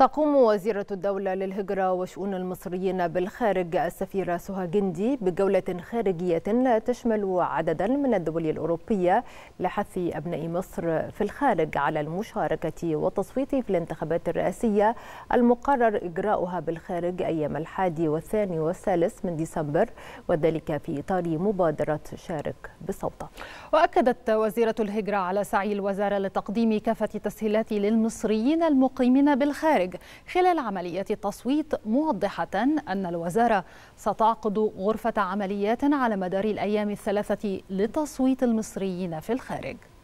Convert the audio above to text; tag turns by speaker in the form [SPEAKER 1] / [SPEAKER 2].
[SPEAKER 1] تقوم وزيرة الدولة للهجرة وشؤون المصريين بالخارج السفيرة سهى جندي بجولة خارجية لا تشمل عددا من الدول الأوروبية لحث أبناء مصر في الخارج على المشاركة والتصويت في الانتخابات الرئاسية المقرر إجراؤها بالخارج أيام الحادي والثاني والثالث من ديسمبر وذلك في إطار مبادرة شارك بصوتك
[SPEAKER 2] وأكدت وزيرة الهجرة على سعي الوزارة لتقديم كافة التسهيلات للمصريين المقيمين بالخارج النتائج خلال عمليات التصويت موضحة أن الوزارة ستعقد غرفة عمليات على مدار الأيام الثلاثة لتصويت المصريين في الخارج